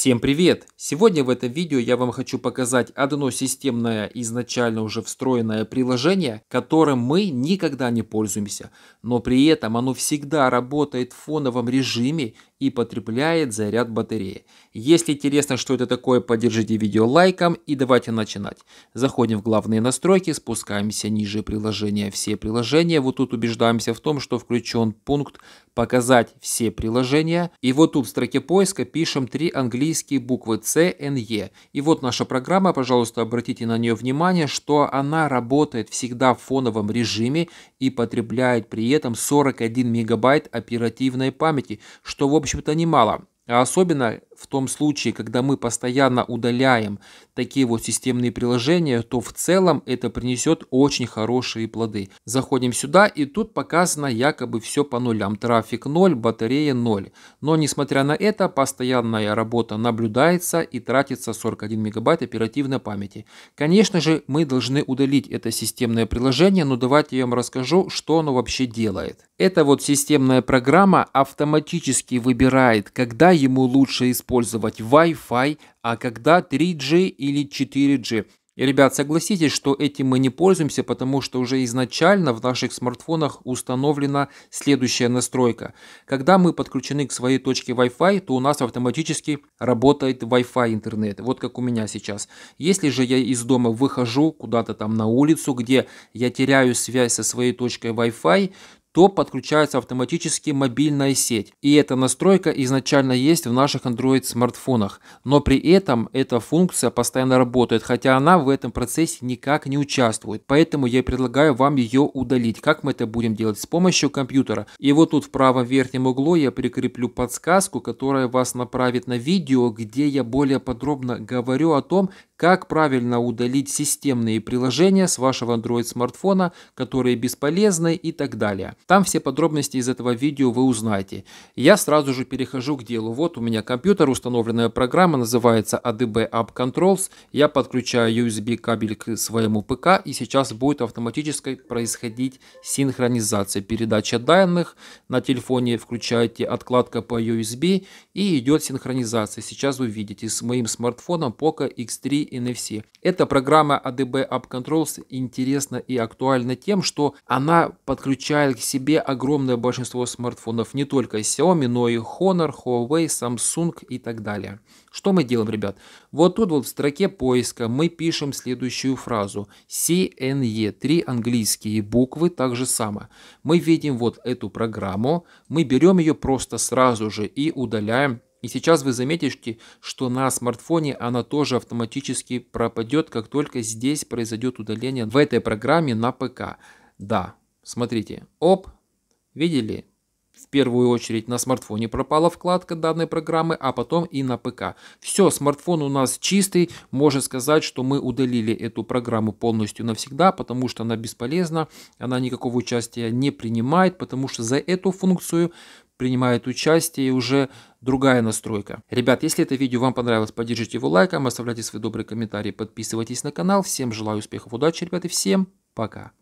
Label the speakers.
Speaker 1: Всем привет! Сегодня в этом видео я вам хочу показать одно системное изначально уже встроенное приложение, которым мы никогда не пользуемся, но при этом оно всегда работает в фоновом режиме и потребляет заряд батареи. Если интересно, что это такое, поддержите видео лайком и давайте начинать. Заходим в главные настройки, спускаемся ниже приложения «Все приложения». Вот тут убеждаемся в том, что включен пункт «Показать все приложения». И вот тут в строке поиска пишем три английские буквы C, N, E. И вот наша программа, пожалуйста, обратите на нее внимание, что она работает всегда в фоновом режиме и потребляет при этом 41 мегабайт оперативной памяти, что в общем общем-то, немало. А особенно в том случае, когда мы постоянно удаляем такие вот системные приложения, то в целом это принесет очень хорошие плоды. Заходим сюда и тут показано якобы все по нулям. Трафик 0, батарея 0. Но несмотря на это, постоянная работа наблюдается и тратится 41 мегабайт оперативной памяти. Конечно же, мы должны удалить это системное приложение, но давайте я вам расскажу, что оно вообще делает. Эта вот системная программа автоматически выбирает, когда ему лучше использовать использовать Wi-Fi, а когда 3G или 4G. И, ребят, согласитесь, что этим мы не пользуемся, потому что уже изначально в наших смартфонах установлена следующая настройка. Когда мы подключены к своей точке Wi-Fi, то у нас автоматически работает Wi-Fi интернет, вот как у меня сейчас. Если же я из дома выхожу куда-то там на улицу, где я теряю связь со своей точкой Wi-Fi, то подключается автоматически мобильная сеть. И эта настройка изначально есть в наших Android смартфонах. Но при этом эта функция постоянно работает, хотя она в этом процессе никак не участвует. Поэтому я предлагаю вам ее удалить. Как мы это будем делать? С помощью компьютера. И вот тут в правом верхнем углу я прикреплю подсказку, которая вас направит на видео, где я более подробно говорю о том, как правильно удалить системные приложения с вашего Android смартфона, которые бесполезны и так далее. Там все подробности из этого видео вы узнаете. Я сразу же перехожу к делу. Вот у меня компьютер, установленная программа, называется ADB App Controls. Я подключаю USB кабель к своему ПК и сейчас будет автоматически происходить синхронизация. Передача данных на телефоне включаете откладка по USB и идет синхронизация. Сейчас вы видите с моим смартфоном Poco X3 и NFC. Эта программа ADB App Controls интересна и актуальна тем, что она подключает к себе огромное большинство смартфонов, не только Xiaomi, но и Honor, Huawei, Samsung и так далее. Что мы делаем, ребят? Вот тут вот в строке поиска мы пишем следующую фразу CNE, три английские буквы, так же самое. Мы видим вот эту программу, мы берем ее просто сразу же и удаляем и сейчас вы заметите, что на смартфоне она тоже автоматически пропадет, как только здесь произойдет удаление в этой программе на ПК. Да, смотрите, оп, видели? В первую очередь на смартфоне пропала вкладка данной программы, а потом и на ПК. Все, смартфон у нас чистый, можно сказать, что мы удалили эту программу полностью навсегда, потому что она бесполезна, она никакого участия не принимает, потому что за эту функцию принимает участие и уже другая настройка. Ребят, если это видео вам понравилось, поддержите его лайком, оставляйте свои добрые комментарии, подписывайтесь на канал. Всем желаю успехов, удачи, ребята, и всем пока.